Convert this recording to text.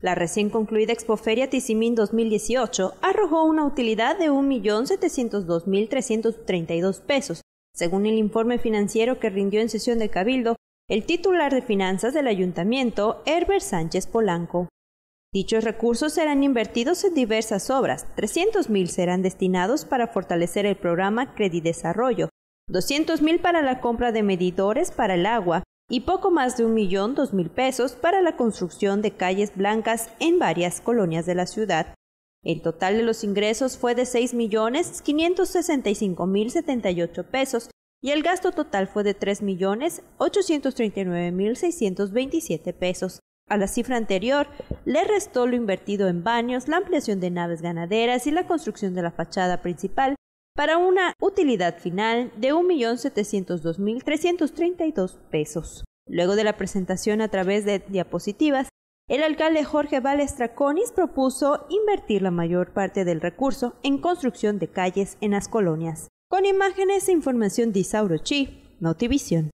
La recién concluida Expoferia Tizimín 2018 arrojó una utilidad de 1.702.332 pesos. Según el informe financiero que rindió en sesión de Cabildo, el titular de finanzas del ayuntamiento, Herbert Sánchez Polanco. Dichos recursos serán invertidos en diversas obras, 300.000 serán destinados para fortalecer el programa Credidesarrollo, 200.000 para la compra de medidores para el agua, y poco más de un millón dos mil pesos para la construcción de calles blancas en varias colonias de la ciudad. El total de los ingresos fue de seis millones quinientos sesenta y cinco mil setenta y ocho pesos y el gasto total fue de tres millones ochocientos treinta y nueve mil seiscientos veintisiete pesos. A la cifra anterior le restó lo invertido en baños, la ampliación de naves ganaderas y la construcción de la fachada principal, para una utilidad final de 1.702.332 pesos. Luego de la presentación a través de diapositivas, el alcalde Jorge Vales Conis propuso invertir la mayor parte del recurso en construcción de calles en las colonias. Con imágenes e información de Isauro Chi, Notivision.